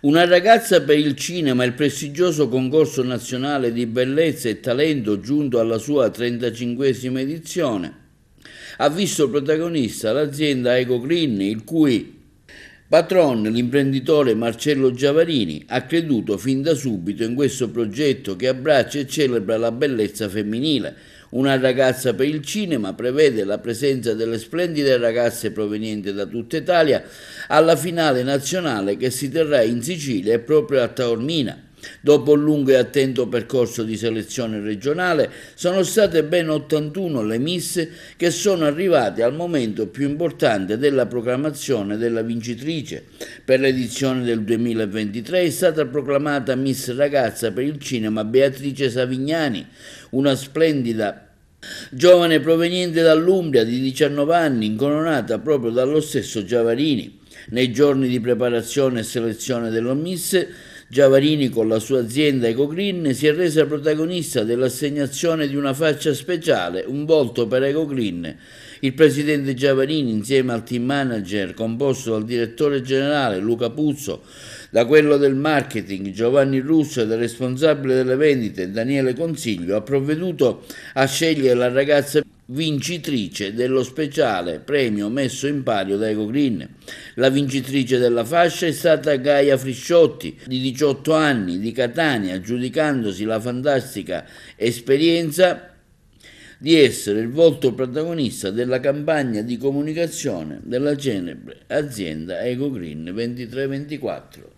Una ragazza per il cinema il prestigioso concorso nazionale di bellezza e talento giunto alla sua 35esima edizione ha visto protagonista l'azienda Eco Green, il cui Patron, l'imprenditore Marcello Giavarini, ha creduto fin da subito in questo progetto che abbraccia e celebra la bellezza femminile, una ragazza per il cinema prevede la presenza delle splendide ragazze provenienti da tutta Italia alla finale nazionale che si terrà in Sicilia e proprio a Taormina Dopo un lungo e attento percorso di selezione regionale sono state ben 81 le miss che sono arrivate al momento più importante della proclamazione della vincitrice. Per l'edizione del 2023 è stata proclamata Miss Ragazza per il cinema Beatrice Savignani, una splendida giovane proveniente dall'Umbria di 19 anni, incoronata proprio dallo stesso Giavarini. Nei giorni di preparazione e selezione dell'Omisse Giavarini con la sua azienda EcoGreen si è resa protagonista dell'assegnazione di una faccia speciale, un volto per EcoGreen. Il presidente Giavarini insieme al team manager composto dal direttore generale Luca Puzzo, da quello del marketing Giovanni Russo e dal responsabile delle vendite Daniele Consiglio ha provveduto a scegliere la ragazza vincitrice dello speciale premio messo in palio da Eco Green. La vincitrice della fascia è stata Gaia Frisciotti, di 18 anni, di Catania, giudicandosi la fantastica esperienza di essere il volto protagonista della campagna di comunicazione della celebre azienda Eco Green 2324.